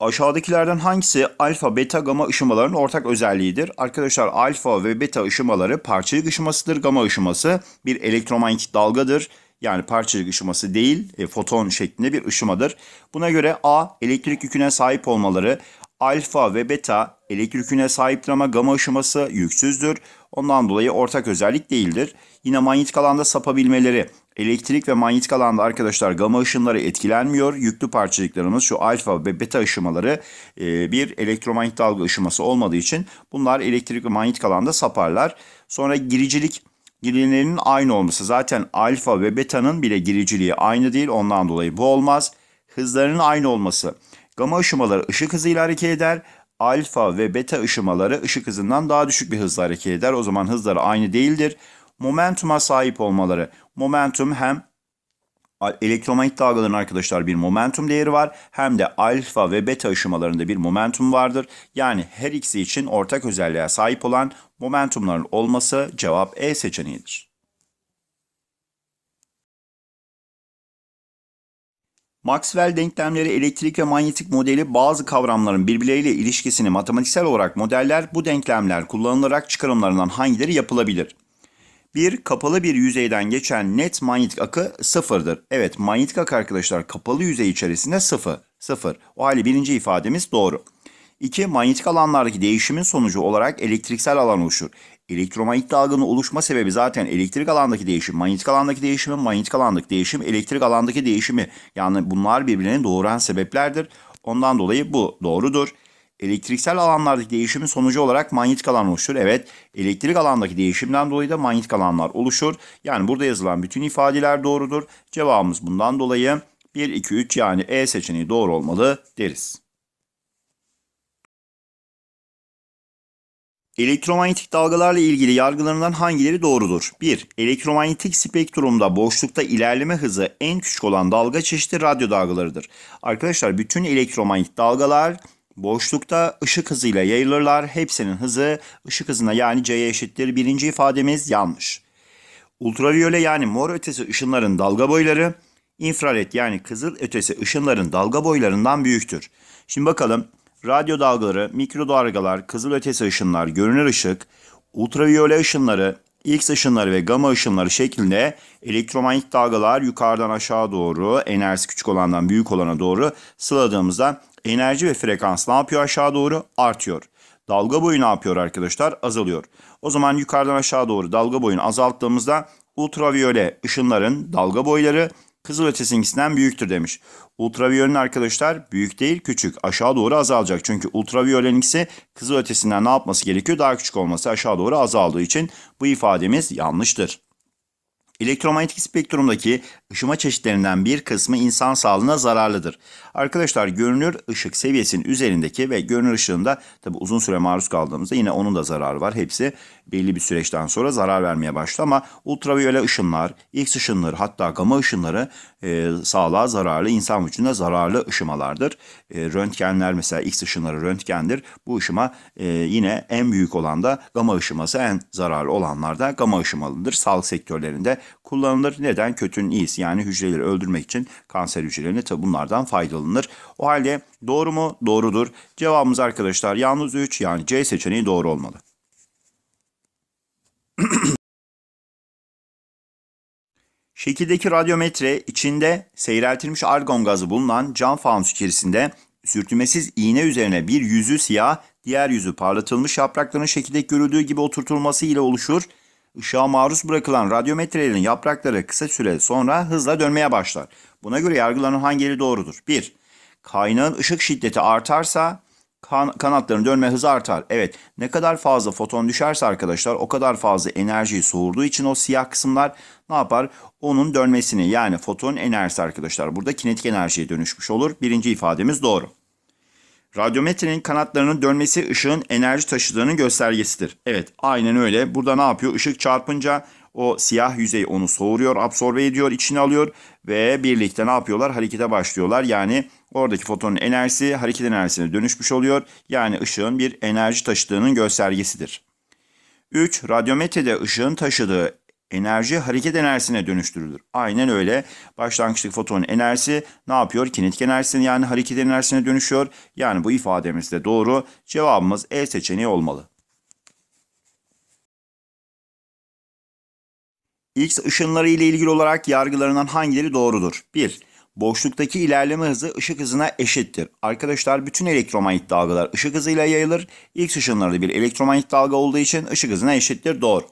Aşağıdakilerden hangisi alfa, beta, gama ışımaların ortak özelliğidir? Arkadaşlar alfa ve beta ışımaları parçacık ışımasıdır. Gama ışıması bir elektromanyetik dalgadır. Yani parçacık ışıması değil, e, foton şeklinde bir ışımadır. Buna göre A. Elektrik yüküne sahip olmaları. Alfa ve beta elektrik yüküne sahiptir ama gama ışıması yüksüzdür. Ondan dolayı ortak özellik değildir. Yine manyetik alanda sapabilmeleri. Elektrik ve manyetik alanda arkadaşlar gama ışınları etkilenmiyor. Yüklü parçacıklarımız şu alfa ve beta ışımaları e, bir elektromanyetik dalga ışıması olmadığı için bunlar elektrik ve manyetik alanda saparlar. Sonra giricilik girilerinin aynı olması. Zaten alfa ve beta'nın bile giriciliği aynı değil ondan dolayı bu olmaz. Hızlarının aynı olması. Gama ışımaları ışık hızıyla hareket eder. Alfa ve beta ışımaları ışık hızından daha düşük bir hızla hareket eder. O zaman hızları aynı değildir momentuma sahip olmaları. Momentum hem elektromanyetik dalgaların arkadaşlar bir momentum değeri var. Hem de alfa ve beta ışımalarında bir momentum vardır. Yani her ikisi için ortak özelliğe sahip olan momentumların olması cevap E seçeneğidir. Maxwell denklemleri elektrik ve manyetik modeli bazı kavramların birbirleriyle ilişkisini matematiksel olarak modeller bu denklemler kullanılarak çıkarımlarından hangileri yapılabilir? Bir kapalı bir yüzeyden geçen net manyetik akı sıfırdır. Evet manyetik akı arkadaşlar kapalı yüzey içerisinde sıfır. Sıfır. O halde birinci ifademiz doğru. İki, Manyetik alanlardaki değişimin sonucu olarak elektriksel alan oluşur. Elektromanyet dalganın oluşma sebebi zaten elektrik alandaki değişim, manyetik alandaki değişimi, manyetik alandaki değişim, elektrik alandaki değişimi. Yani bunlar birbirini doğuran sebeplerdir. Ondan dolayı bu doğrudur. Elektriksel alanlardaki değişimin sonucu olarak manyetik alan oluşur. Evet, elektrik alandaki değişimden dolayı da manyetik alanlar oluşur. Yani burada yazılan bütün ifadeler doğrudur. Cevabımız bundan dolayı 1, 2, 3 yani E seçeneği doğru olmalı deriz. Elektromanyetik dalgalarla ilgili yargılarından hangileri doğrudur? 1. Elektromanyetik spektrumda boşlukta ilerleme hızı en küçük olan dalga çeşidi radyo dalgalarıdır. Arkadaşlar bütün elektromanyetik dalgalar Boşlukta ışık hızıyla yayılırlar. Hepsinin hızı ışık hızına yani c'ye eşittir. Birinci ifademiz yanlış. Ultraviyole yani mor ötesi ışınların dalga boyları infrared yani kızıl ötesi ışınların dalga boylarından büyüktür. Şimdi bakalım radyo dalgaları, mikrodalgalar, kızıl ötesi ışınlar, görünür ışık, ultraviyole ışınları, X ışınları ve gama ışınları şeklinde elektromanyetik dalgalar yukarıdan aşağı doğru enerjisi küçük olandan büyük olana doğru sıladığımızda enerji ve frekans ne yapıyor aşağı doğru? Artıyor. Dalga boyu ne yapıyor arkadaşlar? Azalıyor. O zaman yukarıdan aşağı doğru dalga boyunu azalttığımızda ultraviyole ışınların dalga boyları kızılötesinkisinden büyüktür demiş. Ultraviyolenin arkadaşlar büyük değil küçük aşağı doğru azalacak. Çünkü ultraviyoleninkisi kızılötesinden ne yapması gerekiyor? Daha küçük olması aşağı doğru azaldığı için bu ifademiz yanlıştır. Elektromanyetik spektrumdaki ışıma çeşitlerinden bir kısmı insan sağlığına zararlıdır. Arkadaşlar görünür ışık seviyesinin üzerindeki ve görünür ışığında tabi uzun süre maruz kaldığımızda yine onun da zararı var. Hepsi belli bir süreçten sonra zarar vermeye başladı ama ultraviyole ışınlar, X ışınları hatta gama ışınları e, sağlığa zararlı, insan vücuduna zararlı ışımalardır. E, röntgenler mesela X ışınları röntgendir. Bu ışıma e, yine en büyük olan da gama ışıması, en zararlı olanlar da gama ışımalıdır. Sağlık sektörlerinde kullanılır. Neden? Kötünün iyisi yani hücreleri öldürmek için kanser hücrelerine tabi bunlardan faydalanır alınır. O halde doğru mu? Doğrudur. Cevabımız arkadaşlar yalnız 3 yani C seçeneği doğru olmalı. Şekildeki radyometre içinde seyreltilmiş argon gazı bulunan cam fanus içerisinde sürtünmesiz iğne üzerine bir yüzü siyah, diğer yüzü parlatılmış yaprakların şekilde görüldüğü gibi oturtulması ile oluşur. Işığa maruz bırakılan radyometrelerin yaprakları kısa süre sonra hızla dönmeye başlar. Buna göre yargılanan hangileri doğrudur? 1. Kaynağın ışık şiddeti artarsa kan kanatların dönme hızı artar. Evet ne kadar fazla foton düşerse arkadaşlar o kadar fazla enerjiyi soğurduğu için o siyah kısımlar ne yapar? Onun dönmesini yani foton enerjisi arkadaşlar burada kinetik enerjiye dönüşmüş olur. Birinci ifademiz doğru. Radyometrenin kanatlarının dönmesi ışığın enerji taşıdığının göstergesidir. Evet aynen öyle. Burada ne yapıyor? Işık çarpınca o siyah yüzey onu soğuruyor, absorbe ediyor, içine alıyor ve birlikte ne yapıyorlar? Harekete başlıyorlar. Yani oradaki fotonun enerjisi hareket enerjisine dönüşmüş oluyor. Yani ışığın bir enerji taşıdığının göstergesidir. 3. Radyometrede ışığın taşıdığı enerji hareket enerjisine dönüştürülür. Aynen öyle. Başlangıçlık foton enerjisi ne yapıyor? Kinetik enerjisine yani hareket enerjisine dönüşüyor. Yani bu ifademiz de doğru. Cevabımız E seçeneği olmalı. X ışınları ile ilgili olarak yargılarından hangileri doğrudur? 1. Boşluktaki ilerleme hızı ışık hızına eşittir. Arkadaşlar bütün elektromanyet dalgalar ışık hızıyla yayılır. X ışınları da bir elektromanyet dalga olduğu için ışık hızına eşittir. Doğru.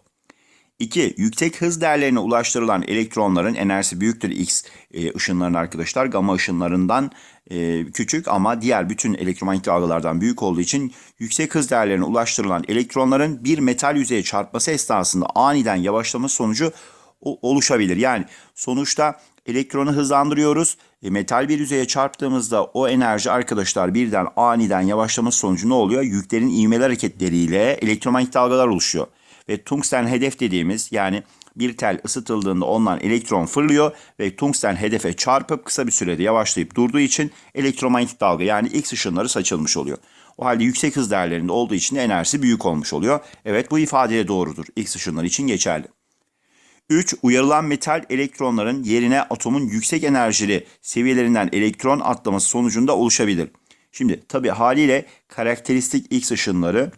2. Yüksek hız değerlerine ulaştırılan elektronların enerjisi büyüktür X e, ışınların arkadaşlar. Gama ışınlarından e, küçük ama diğer bütün elektromanyetik dalgalardan büyük olduğu için yüksek hız değerlerine ulaştırılan elektronların bir metal yüzeye çarpması esnasında aniden yavaşlama sonucu oluşabilir. Yani sonuçta elektronu hızlandırıyoruz. E, metal bir yüzeye çarptığımızda o enerji arkadaşlar birden aniden yavaşlama sonucu ne oluyor? Yüklerin ivmeler hareketleriyle elektromanyetik dalgalar oluşuyor ve tungsten hedef dediğimiz yani bir tel ısıtıldığında ondan elektron fırlıyor ve tungsten hedefe çarpıp kısa bir sürede yavaşlayıp durduğu için elektromanyetik dalga yani X ışınları saçılmış oluyor. O halde yüksek hız değerlerinde olduğu için enerjisi büyük olmuş oluyor. Evet bu ifadeye doğrudur. X ışınları için geçerli. 3. Uyarılan metal elektronların yerine atomun yüksek enerjili seviyelerinden elektron atlaması sonucunda oluşabilir. Şimdi tabi haliyle karakteristik X ışınları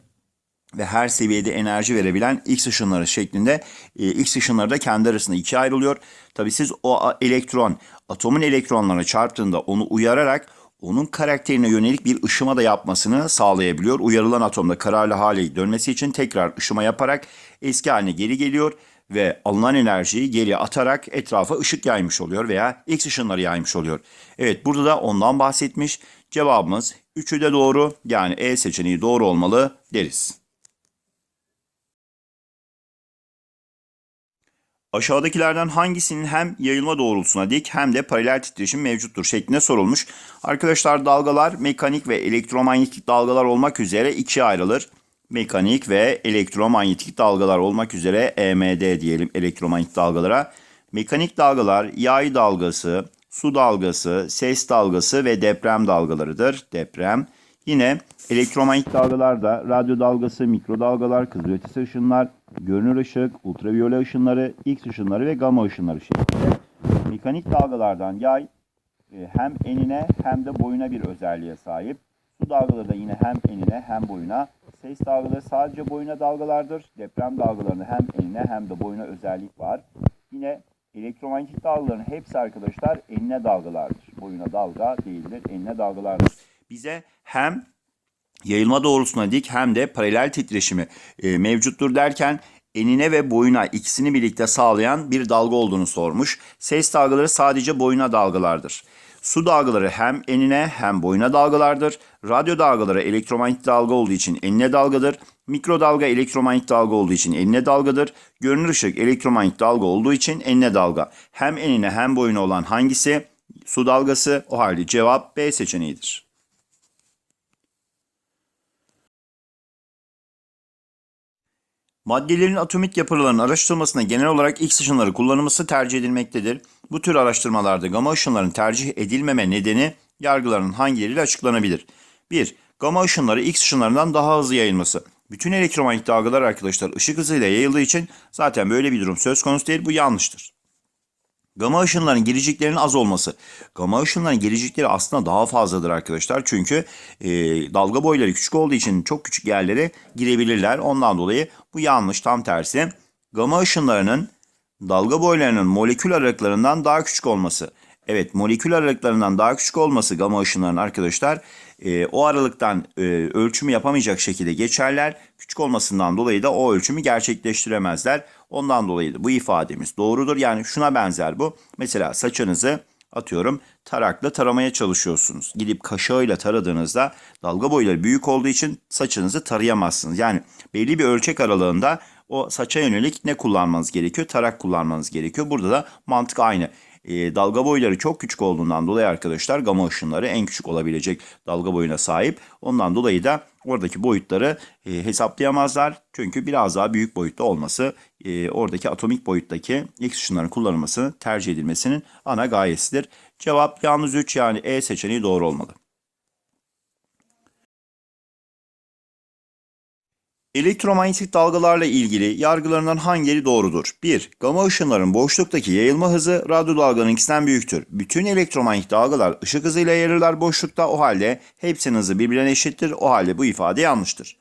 ve her seviyede enerji verebilen X ışınları şeklinde e, X ışınları da kendi arasında ikiye ayrılıyor. Tabi siz o elektron atomun elektronlarına çarptığında onu uyararak onun karakterine yönelik bir ışıma da yapmasını sağlayabiliyor. Uyarılan atomda kararlı hale dönmesi için tekrar ışıma yaparak eski haline geri geliyor ve alınan enerjiyi geri atarak etrafa ışık yaymış oluyor veya X ışınları yaymış oluyor. Evet burada da ondan bahsetmiş. Cevabımız üçü de doğru yani E seçeneği doğru olmalı deriz. Aşağıdakilerden hangisinin hem yayılma doğrultusuna dik hem de paralel titreşim mevcuttur şeklinde sorulmuş. Arkadaşlar dalgalar mekanik ve elektromanyetik dalgalar olmak üzere ikiye ayrılır. Mekanik ve elektromanyetik dalgalar olmak üzere EMD diyelim elektromanyetik dalgalara. Mekanik dalgalar yay dalgası, su dalgası, ses dalgası ve deprem dalgalarıdır. Deprem. Yine elektromanyetik dalgalarda radyo dalgası, mikrodalgalar, kızılötesi ışınlar, görünür ışık, ultraviyole ışınları, X ışınları ve gamma ışınları şeklinde mekanik dalgalardan yay e, hem enine hem de boyuna bir özelliğe sahip. Su dalgaları da yine hem enine hem boyuna. Ses dalgaları sadece boyuna dalgalardır. Deprem dalgalarının hem enine hem de boyuna özellik var. Yine elektromanyetik dalgaların hepsi arkadaşlar enine dalgalardır. Boyuna dalga değildir, enine dalgalardır. Bize hem yayılma doğrultusuna dik hem de paralel titreşimi e, mevcuttur derken enine ve boyuna ikisini birlikte sağlayan bir dalga olduğunu sormuş. Ses dalgaları sadece boyuna dalgalardır. Su dalgaları hem enine hem boyuna dalgalardır. Radyo dalgaları elektromanyetik dalga olduğu için enine dalgadır. Mikrodalga elektromanyetik dalga olduğu için enine dalgadır. Görünür ışık elektromanyetik dalga olduğu için enine dalga. Hem enine hem boyuna olan hangisi? Su dalgası. O halde cevap B seçeneğidir. Maddelerin atomik yapılarının araştırılmasında genel olarak X ışınları kullanılması tercih edilmektedir. Bu tür araştırmalarda gama ışınlarının tercih edilmeme nedeni yargılarının hangileriyle açıklanabilir? 1. Gama ışınları X ışınlarından daha hızlı yayılması. Bütün elektromanyetik dalgalar arkadaşlar ışık hızıyla yayıldığı için zaten böyle bir durum söz konusu değil bu yanlıştır. Gama ışınlarının geleceklerinin az olması. Gama ışınlarının gelecekleri aslında daha fazladır arkadaşlar. Çünkü e, dalga boyları küçük olduğu için çok küçük yerlere girebilirler. Ondan dolayı bu yanlış tam tersi. Gama ışınlarının dalga boylarının molekül aralıklarından daha küçük olması. Evet molekül aralıklarından daha küçük olması gama ışınlarının arkadaşlar e, o aralıktan e, ölçümü yapamayacak şekilde geçerler. Küçük olmasından dolayı da o ölçümü gerçekleştiremezler. Ondan dolayı da bu ifademiz doğrudur. Yani şuna benzer bu. Mesela saçınızı atıyorum tarakla taramaya çalışıyorsunuz. Gidip kaşığıyla taradığınızda dalga boyları büyük olduğu için saçınızı tarayamazsınız. Yani belli bir ölçek aralığında o saça yönelik ne kullanmanız gerekiyor? Tarak kullanmanız gerekiyor. Burada da mantık aynı. E, dalga boyları çok küçük olduğundan dolayı arkadaşlar gama ışınları en küçük olabilecek dalga boyuna sahip. Ondan dolayı da oradaki boyutları e, hesaplayamazlar. Çünkü biraz daha büyük boyutta olması e, oradaki atomik boyuttaki X ışınların kullanılması tercih edilmesinin ana gayesidir. Cevap yalnız 3 yani E seçeneği doğru olmalı. Elektromanyetik dalgalarla ilgili yargılarından hangileri doğrudur? 1. Gama ışınların boşluktaki yayılma hızı radyo dalgalarınkinden büyüktür. Bütün elektromanyetik dalgalar ışık hızıyla yayılırlar boşlukta o halde hepsinin hızı birbirine eşittir o halde bu ifade yanlıştır.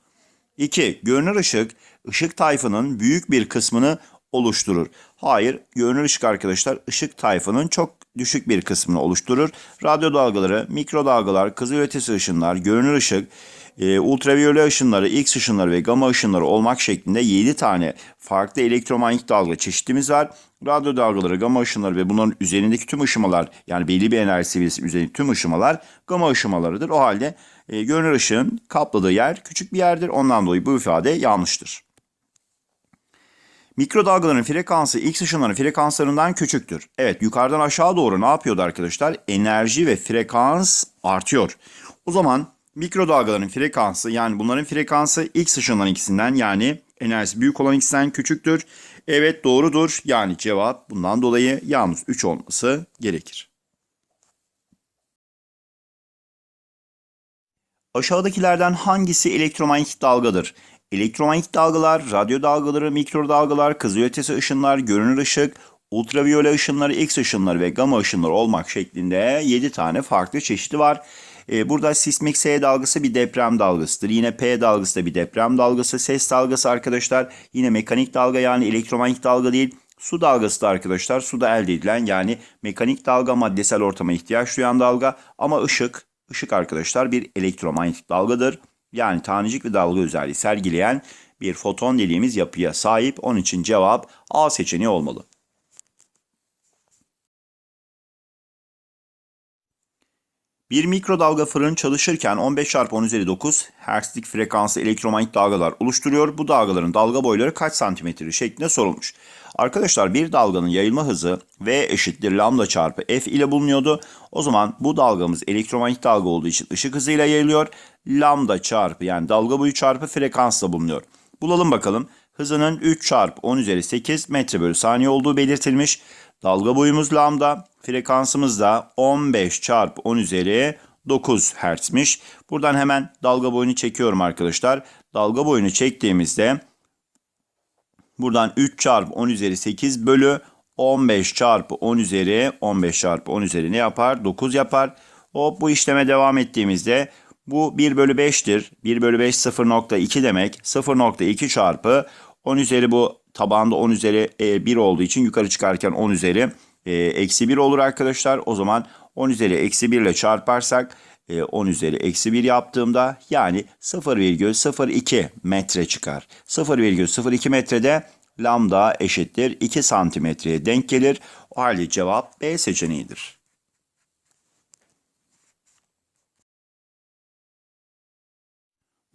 2. Görünür ışık, ışık tayfının büyük bir kısmını oluşturur. Hayır, görünür ışık arkadaşlar ışık tayfının çok düşük bir kısmını oluşturur. Radyo dalgaları, mikrodalgalar, kızıl ötesi ışınlar, görünür ışık, e, ultraviyole ışınları, X ışınları ve gama ışınları olmak şeklinde 7 tane farklı elektromanyetik dalga çeşitimiz var. Radyo dalgaları, gama ışınları ve bunların üzerindeki tüm ışımalar yani belli bir enerji seviyesi üzerindeki tüm ışımalar gama ışımalarıdır. O halde e, görünür ışığın kapladığı yer küçük bir yerdir. Ondan dolayı bu ifade yanlıştır. Mikrodalgaların frekansı X ışınlarının frekanslarından küçüktür. Evet yukarıdan aşağı doğru ne yapıyordu arkadaşlar? Enerji ve frekans artıyor. O zaman mikrodalgaların frekansı yani bunların frekansı X ışınların ikisinden yani enerjisi büyük olan ikisinden küçüktür. Evet doğrudur. Yani cevap bundan dolayı yalnız 3 olması gerekir. Aşağıdakilerden hangisi elektromanyetik dalgadır? Elektromanyetik dalgalar, radyo dalgaları, mikrodalgalar, kızılötesi ışınlar, görünür ışık, ultraviyole ışınları, X ışınları ve gamma ışınları olmak şeklinde 7 tane farklı çeşidi var. E, burada sismik S dalgası bir deprem dalgasıdır. Yine P dalgası da bir deprem dalgası. Ses dalgası arkadaşlar yine mekanik dalga yani elektromanyetik dalga değil. Su dalgası da arkadaşlar suda elde edilen yani mekanik dalga maddesel ortama ihtiyaç duyan dalga. Ama ışık, ışık arkadaşlar bir elektromanyetik dalgadır yani tanecik ve dalga özelliği sergileyen bir foton dediğimiz yapıya sahip. Onun için cevap A seçeneği olmalı. Bir mikrodalga fırın çalışırken 15 çarpı 10 üzeri 9 Hz'lik frekanslı elektromanyet dalgalar oluşturuyor. Bu dalgaların dalga boyları kaç santimetre şeklinde sorulmuş. Arkadaşlar bir dalganın yayılma hızı V eşittir lambda çarpı F ile bulunuyordu. O zaman bu dalgamız elektromanyet dalga olduğu için ışık hızıyla yayılıyor. Lambda çarpı yani dalga boyu çarpı frekansla bulunuyor. Bulalım bakalım hızının 3 çarpı 10 üzeri 8 metre bölü saniye olduğu belirtilmiş. Dalga boyumuz lambda, frekansımız da 15 çarpı 10 üzeri 9 hertzmiş. Buradan hemen dalga boyunu çekiyorum arkadaşlar. Dalga boyunu çektiğimizde buradan 3 çarpı 10 üzeri 8 bölü 15 çarpı 10 üzeri 15 çarpı 10 üzeri ne yapar? 9 yapar. Hop bu işleme devam ettiğimizde bu 1 bölü 5'tir. 1 bölü 5 0.2 demek. 0.2 çarpı 10 üzeri bu tabanda 10 üzeri 1 e, olduğu için yukarı çıkarken 10 üzeri e, eksi 1 olur arkadaşlar. O zaman 10 üzeri eksi 1 ile çarparsak 10 e, üzeri eksi 1 yaptığımda yani 0,02 metre çıkar. 0,02 metrede lambda eşittir 2 santimetreye denk gelir. O halde cevap B seçeneğidir.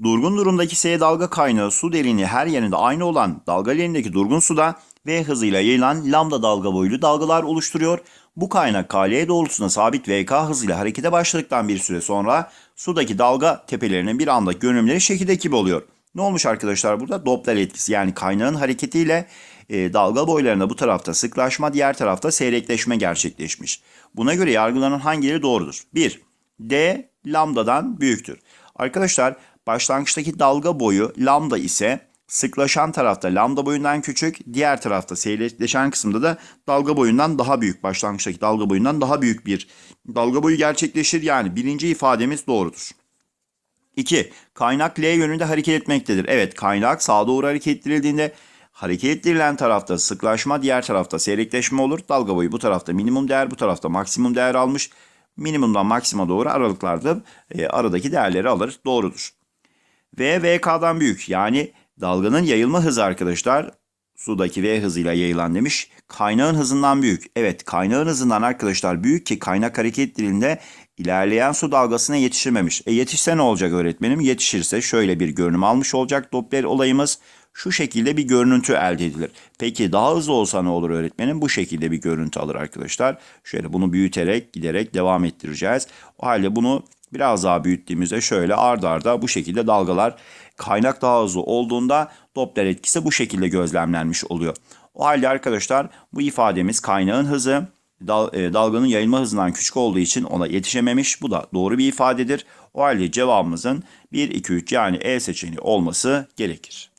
Durgun durumdaki S dalga kaynağı su derinliği her yerinde aynı olan dalga derinliğindeki durgun suda V hızıyla yayılan lambda dalga boylu dalgalar oluşturuyor. Bu kaynak KL doğrultusunda sabit VK hızıyla harekete başladıktan bir süre sonra sudaki dalga tepelerinin bir anda görünümleri şekilde gibi oluyor. Ne olmuş arkadaşlar burada? Doppler etkisi yani kaynağın hareketiyle e, dalga boylarında bu tarafta sıklaşma diğer tarafta seyrekleşme gerçekleşmiş. Buna göre yargılanan hangileri doğrudur? 1. D lambdadan büyüktür. Arkadaşlar Başlangıçtaki dalga boyu lambda ise sıklaşan tarafta lambda boyundan küçük, diğer tarafta seyrekleşen kısımda da dalga boyundan daha büyük, başlangıçtaki dalga boyundan daha büyük bir dalga boyu gerçekleşir. Yani birinci ifademiz doğrudur. 2. Kaynak L yönünde hareket etmektedir. Evet kaynak sağa doğru hareket ettirildiğinde hareket ettirilen tarafta sıklaşma, diğer tarafta seyrekleşme olur. Dalga boyu bu tarafta minimum değer, bu tarafta maksimum değer almış. Minimumdan maksima doğru aralıklarda e, aradaki değerleri alır. Doğrudur. V, VK'dan büyük yani dalganın yayılma hızı arkadaşlar sudaki V hızıyla yayılan demiş. Kaynağın hızından büyük. Evet kaynağın hızından arkadaşlar büyük ki kaynak hareket dilinde ilerleyen su dalgasına yetişememiş. E yetişse ne olacak öğretmenim? Yetişirse şöyle bir görünüm almış olacak Doppler olayımız. Şu şekilde bir görüntü elde edilir. Peki daha hızlı olsa ne olur öğretmenim? Bu şekilde bir görüntü alır arkadaşlar. Şöyle bunu büyüterek giderek devam ettireceğiz. O halde bunu Biraz daha büyüttüğümüzde şöyle ard arda bu şekilde dalgalar kaynak daha hızlı olduğunda Doppler etkisi bu şekilde gözlemlenmiş oluyor. O halde arkadaşlar bu ifademiz kaynağın hızı dal, e, dalganın yayılma hızından küçük olduğu için ona yetişememiş. Bu da doğru bir ifadedir. O halde cevabımızın 1, 2, 3 yani E seçeneği olması gerekir.